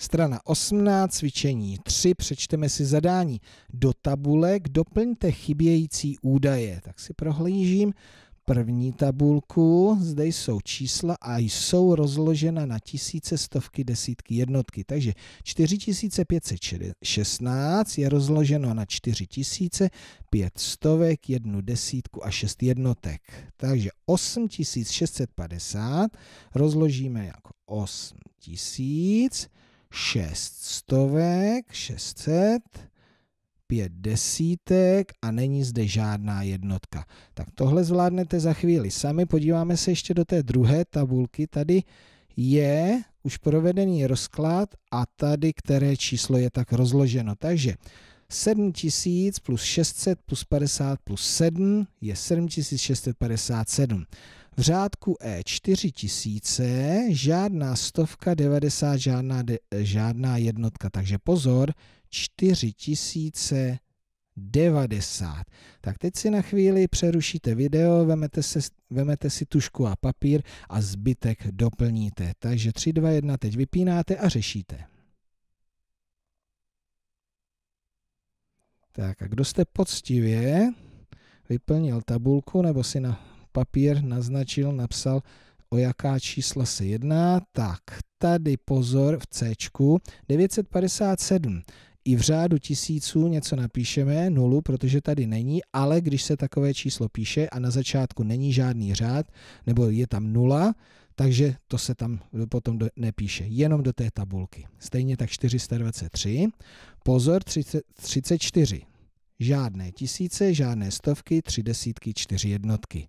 Strana 18, cvičení 3, přečteme si zadání. Do tabulek doplňte chybějící údaje. Tak si prohlížím první tabulku. Zde jsou čísla a jsou rozložena na tisíce, stovky, desítky, jednotky. Takže 4516 je rozloženo na 4000, 5 stovek, jednu desítku a 6 jednotek. Takže 8650 rozložíme jako 8000 šest stovek, 600, pět desítek a není zde žádná jednotka. Tak tohle zvládnete za chvíli sami. Podíváme se ještě do té druhé tabulky. Tady je už provedený rozklad a tady, které číslo je tak rozloženo. Takže 7000 plus 600 plus 50 plus 7 je 7657 v řádku E4000 žádná stovka, 90 žádná, de, žádná jednotka. Takže pozor, 90. Tak teď si na chvíli přerušíte video, vemete, se, vemete si tušku a papír a zbytek doplníte. Takže 3, 2, 1 teď vypínáte a řešíte. Tak a kdo jste poctivě vyplnil tabulku nebo si na papír naznačil, napsal, o jaká čísla se jedná. Tak, tady pozor v C, 957 i v řádu tisíců něco napíšeme, nulu, protože tady není, ale když se takové číslo píše a na začátku není žádný řád, nebo je tam nula, takže to se tam potom do, nepíše, jenom do té tabulky. Stejně tak 423. Pozor, 30, 34. Žádné tisíce, žádné stovky, tři desítky, čtyři jednotky.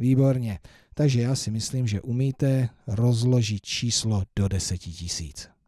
Výborně. Takže já si myslím, že umíte rozložit číslo do deseti tisíc.